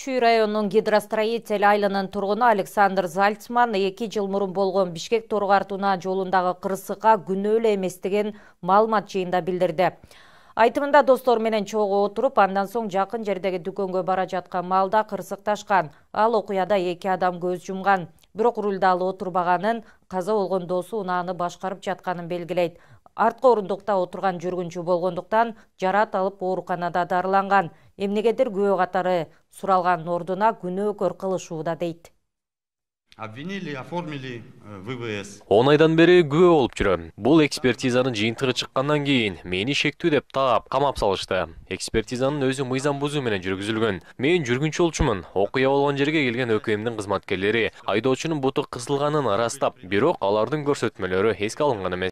чүй районунун гидростроитель айылынын тургуну александр зальцман эки жыл мурун болгон бишкек торугарт жолундагы кырсыкка күнөөлүү эместигин маалымат жыйында билдирди айтымында достор менен чогуу отуруп андан соң жакын жердеги дүкөнгө бара жаткан маалда кырсыкташкан ал окуяда эки адам көз жумган бирок рульда алып отурбаганын каза болгон досу унааны башкарып жатканын белгилейт арткы орундукта отурган жүргүнчү болгондуктан жараат алып ооруканада дарыланган эмнегедир күбө катары суралгандын ордуна күнөөкөр кылышууда дейт обвинили оформили э, ввс он айдан бери күбө болуп жүрөм бул экспертизанын жыйынтыгы чыккандан кийин мени шектүү деп таап камап салышты экспертизанын өзү мыйзам бузуу менен жүргүзүлгөн мен жүргүнчү болчумун окуя болгон жерге келген өкмдин кызматкерлери айдоочунун буту кысылганын ырастап бирок алардын көрсөтмөлөрү эске алынган эмес